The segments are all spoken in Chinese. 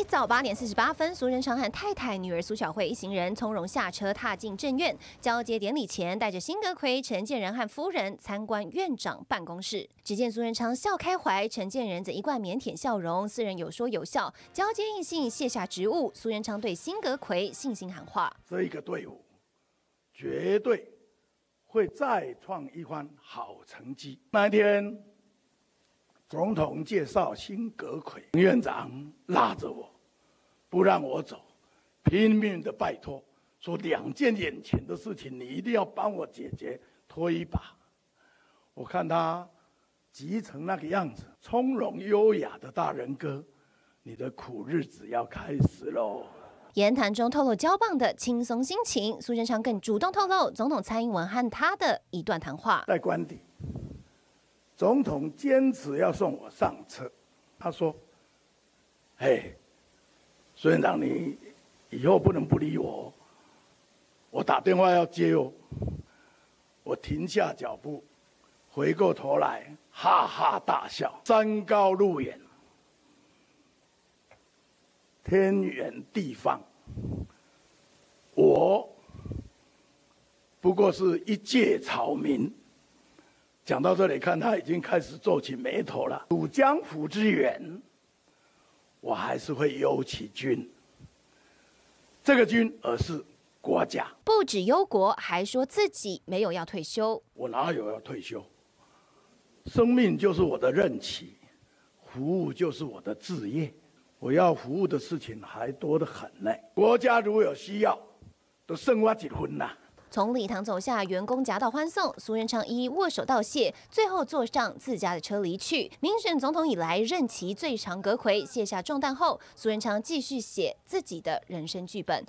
一早八点四十八分，苏仁昌和太太、女儿苏小慧一行人从容下车，踏进正院。交接典礼前，带着辛格奎、陈建仁和夫人参观院长办公室。只见苏仁昌笑开怀，陈建仁则一贯腼腆笑容，四人有说有笑。交接印信，卸下职务。苏仁昌对辛格奎信心喊话：“这一个队伍绝对会再创一番好成绩。”那一天。总统介绍新阁奎院长拉着我，不让我走，拼命的拜托，说两件眼前的事情，你一定要帮我解决，推一把。我看他急成那个样子，从容优雅的大人哥，你的苦日子要开始喽。言谈中透露骄棒的轻松心情，苏贞昌更主动透露总统蔡英文和他的一段谈话，在官邸。总统坚持要送我上车，他说：“哎，孙院长，你以后不能不理我。我打电话要接哦。”我停下脚步，回过头来，哈哈大笑。山高路远，天远地方，我不过是一介草民。讲到这里，看他已经开始皱起眉头了。主江湖之远，我还是会忧其君。这个君，而是国家。不止忧国，还说自己没有要退休。我哪有要退休？生命就是我的任期，服务就是我的职业。我要服务的事情还多得很呢。国家如有需要，都剩我几分啦。从礼堂走下，员工夹道欢送，苏元昌一握手道谢，最后坐上自家的车离去。民选总统以来任期最长，阁魁卸下重担后，苏元昌继续写自己的人生剧本。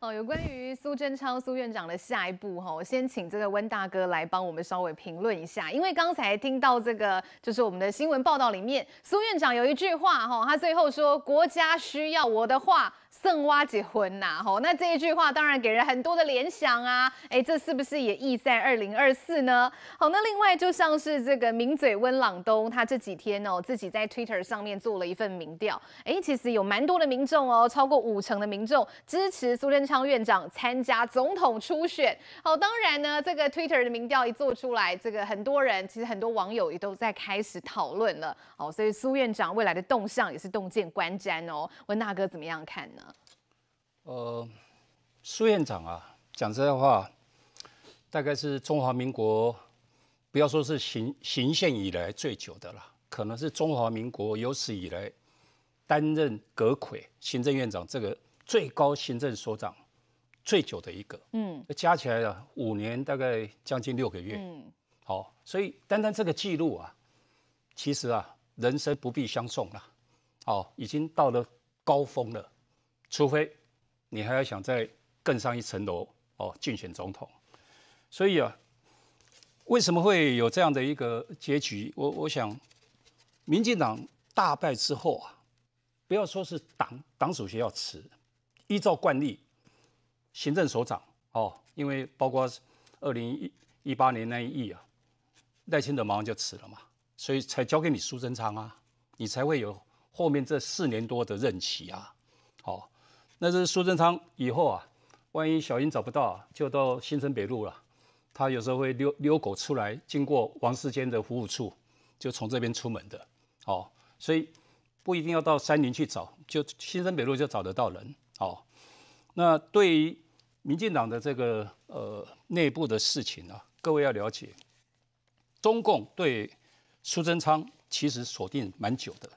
哦，有关于苏贞昌、苏院长的下一步，哈，我先请这个温大哥来帮我们稍微评论一下，因为刚才听到这个就是我们的新闻报道里面，苏院长有一句话，哈，他最后说国家需要我的话。圣蛙结婚呐，吼，那这一句话当然给人很多的联想啊，哎，这是不是也意在二零二四呢？好，那另外就像是这个名嘴温朗东，他这几天哦自己在 Twitter 上面做了一份民调，哎，其实有蛮多的民众哦，超过五成的民众支持苏贞昌院长参加总统初选。好，当然呢，这个 Twitter 的民调一做出来，这个很多人其实很多网友也都在开始讨论了。好，所以苏院长未来的动向也是洞见观瞻哦，温大哥怎么样看呢？呃，苏院长啊，讲这些话，大概是中华民国，不要说是行行宪以来最久的了，可能是中华民国有史以来担任阁魁行政院长这个最高行政首长最久的一个。嗯，加起来啊，五年大概将近六个月。嗯，好，所以单单这个记录啊，其实啊，人生不必相送了。哦，已经到了高峰了，除非。你还要想再更上一层楼哦，竞选总统。所以啊，为什么会有这样的一个结局？我我想，民进党大败之后啊，不要说是党党主席要辞，依照惯例，行政首长哦，因为包括二零一八年那一役啊，赖清德马上就辞了嘛，所以才交给你苏贞昌啊，你才会有后面这四年多的任期啊，哦。那是苏贞昌以后啊，万一小英找不到，就到新生北路了。他有时候会溜溜狗出来，经过王世坚的服务处，就从这边出门的。哦，所以不一定要到山林去找，就新生北路就找得到人。哦，那对于民进党的这个呃内部的事情啊，各位要了解，中共对苏贞昌其实锁定蛮久的，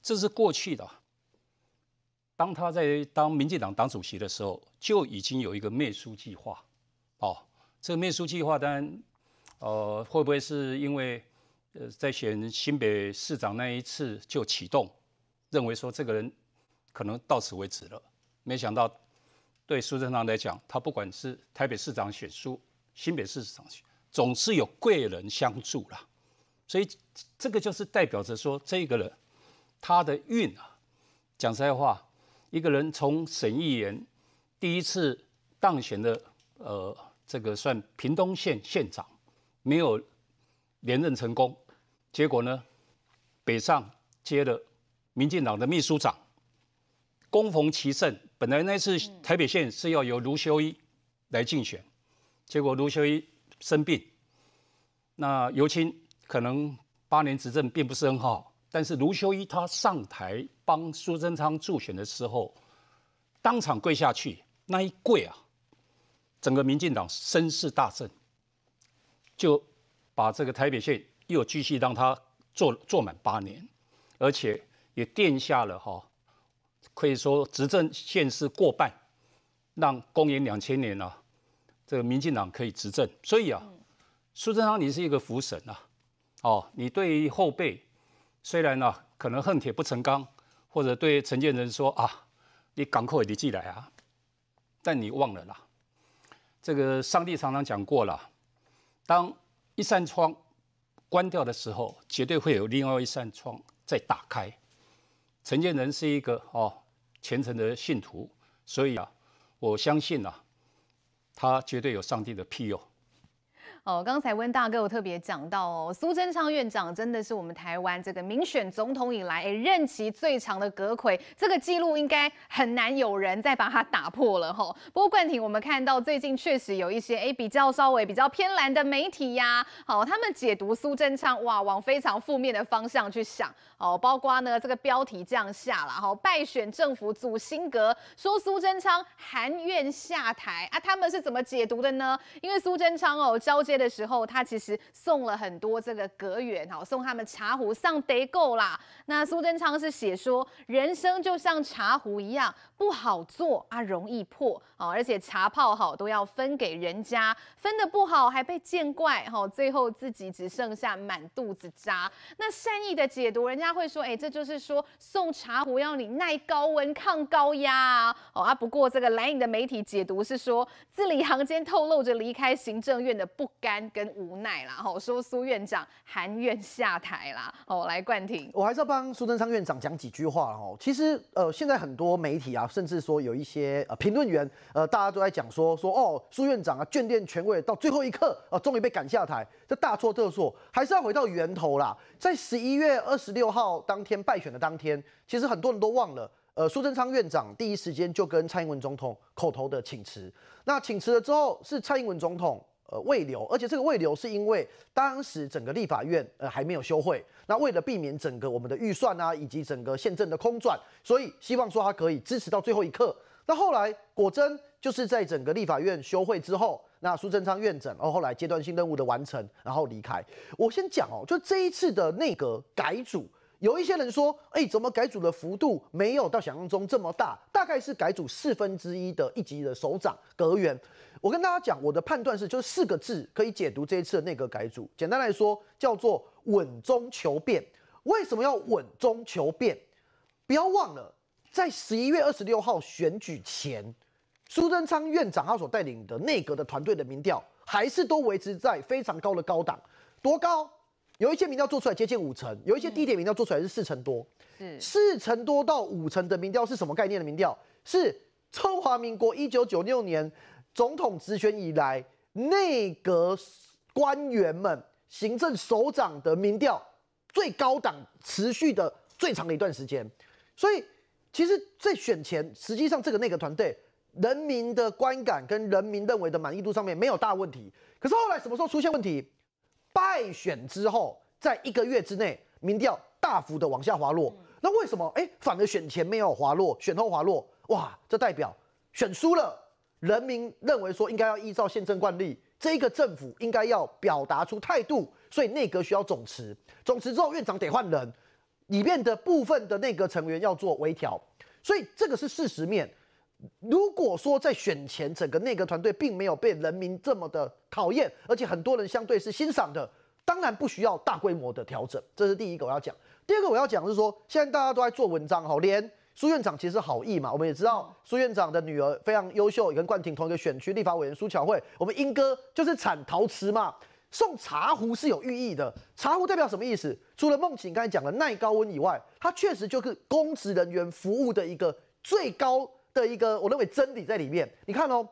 这是过去的。当他在当民进党党主席的时候，就已经有一个灭书计划，哦，这个灭书计划，当然，呃，会不会是因为，呃，在选新北市长那一次就启动，认为说这个人可能到此为止了，没想到对苏贞昌来讲，他不管是台北市长选书，新北市长，选，总是有贵人相助啦。所以这个就是代表着说，这个人他的运啊，讲实在话。一个人从省议员第一次当选的，呃，这个算屏东县县长，没有连任成功，结果呢，北上接了民进党的秘书长，功逢其盛。本来那次台北县是要由卢修一来竞选，结果卢修一生病，那尤清可能八年执政并不是很好。但是卢修一他上台帮苏贞昌助选的时候，当场跪下去，那一跪啊，整个民进党声势大振，就把这个台北县又继续让他做做满八年，而且也垫下了哈，可以说执政县市过半，让公元两千年呢，这个民进党可以执政。所以啊，苏贞昌你是一个福神啊，哦，你对于后辈。虽然呢，可能恨铁不成钢，或者对承建人说啊，你港口你进来啊，但你忘了啦，这个上帝常常讲过了，当一扇窗关掉的时候，绝对会有另外一扇窗再打开。承建人是一个哦虔诚的信徒，所以啊，我相信呐，他绝对有上帝的庇佑。哦，刚才温大哥有特别讲到哦，苏贞昌院长真的是我们台湾这个民选总统以来任期最长的阁魁，这个记录应该很难有人再把它打破了哈。不过冠廷，我们看到最近确实有一些哎比较稍微比较偏蓝的媒体呀，好，他们解读苏贞昌哇往非常负面的方向去想哦，包括呢这个标题这样下了哈，败选政府组新阁，说苏贞昌含怨下台啊，他们是怎么解读的呢？因为苏贞昌哦交接。的时候，他其实送了很多这个隔远，好送他们茶壶上得够啦。那苏贞昌是写说，人生就像茶壶一样，不好做啊，容易破啊，而且茶泡好都要分给人家，分的不好还被见怪哈，最后自己只剩下满肚子渣。那善意的解读，人家会说，哎，这就是说送茶壶要你耐高温、抗高压啊。哦啊，不过这个蓝茵的媒体解读是说，字里行间透露着离开行政院的不。干跟无奈啦，吼说苏院长含冤下台啦，吼来冠庭，我还是要帮苏贞昌院长讲几句话了吼。其实呃，现在很多媒体啊，甚至说有一些呃评论员，呃大家都在讲说说哦，苏院长啊眷恋权位，到最后一刻啊，终于被赶下台，这大错特错，还是要回到源头啦。在十一月二十六号当天败选的当天，其实很多人都忘了，呃，苏贞昌院长第一时间就跟蔡英文总统口头的请辞，那请辞了之后，是蔡英文总统。呃，未留，而且这个未留是因为当时整个立法院呃还没有休会，那为了避免整个我们的预算啊以及整个宪政的空转，所以希望说他可以支持到最后一刻。那后来果真就是在整个立法院休会之后，那苏贞昌院长，哦后来阶段性任务的完成，然后离开。我先讲哦，就这一次的内阁改组。有一些人说，哎，怎么改组的幅度没有到想象中这么大？大概是改组四分之一的一级的首长阁员。我跟大家讲，我的判断是，就是四个字可以解读这一次的内阁改组。简单来说，叫做稳中求变。为什么要稳中求变？不要忘了，在十一月二十六号选举前，苏贞昌院长他所带领的内阁的团队的民调，还是都维持在非常高的高档，多高？有一些民调做出来接近五成，有一些地铁民调做出来是四成多，是四成多到五成的民调是什么概念的民调？是中华民国一九九六年总统直选以来内阁官员们、行政首长的民调最高档持续的最长的一段时间。所以其实在选前，实际上这个内阁团队人民的观感跟人民认为的满意度上面没有大问题。可是后来什么时候出现问题？败选之后，在一个月之内，民调大幅的往下滑落。那为什么？哎，反而选前没有滑落，选后滑落？哇，这代表选输了，人民认为说应该要依照宪政惯例，这一个政府应该要表达出态度，所以内阁需要总辞，总辞之后院长得换人，里面的部分的内阁成员要做微调，所以这个是事实面。如果说在选前整个内阁团队并没有被人民这么的讨厌，而且很多人相对是欣赏的，当然不需要大规模的调整。这是第一个要讲。第二个我要讲是说，现在大家都在做文章，好连苏院长其实好意嘛。我们也知道苏院长的女儿非常优秀，跟冠廷同一个选区立法委员苏巧慧。我们英哥就是产陶瓷嘛，送茶壶是有寓意的。茶壶代表什么意思？除了梦晴刚才讲的耐高温以外，它确实就是公职人员服务的一个最高。的一个我认为真理在里面。你看哦，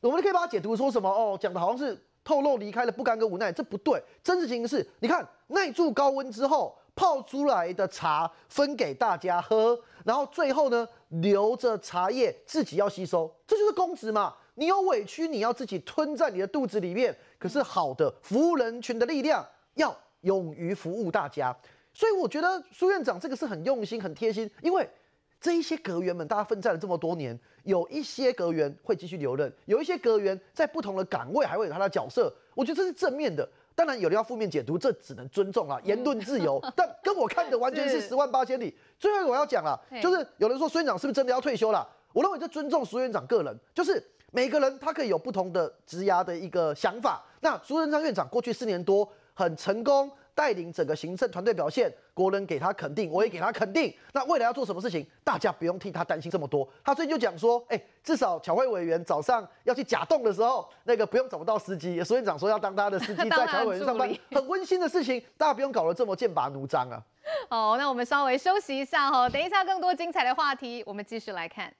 我们可以把它解读说什么哦？讲的好像是透露离开了不甘跟无奈，这不对。真实情形是，你看耐住高温之后泡出来的茶分给大家喝，然后最后呢留着茶叶自己要吸收，这就是公职嘛。你有委屈你要自己吞在你的肚子里面。可是好的服务人群的力量要勇于服务大家，所以我觉得苏院长这个是很用心、很贴心，因为。这一些阁员们，大家奋战了这么多年，有一些阁员会继续留任，有一些阁员在不同的岗位还会有他的角色，我觉得这是正面的。当然，有人要负面解读，这只能尊重啊，言论自由。但跟我看的完全是十万八千里。最后我要讲了，就是有人说孙长是不是真的要退休了？我认为这尊重苏院长个人，就是每个人他可以有不同的职涯的一个想法。那苏贞昌院长过去四年多很成功。带领整个行政团队表现，国人给他肯定，我也给他肯定。那未来要做什么事情，大家不用替他担心这么多。他最近就讲说，哎，至少侨慧会委员早上要去假动的时候，那个不用找不到司机。苏院长说要当他的司机，在侨委员上班，很温馨的事情，大家不用搞得这么剑拔弩张啊。好，那我们稍微休息一下哈，等一下更多精彩的话题，我们继续来看。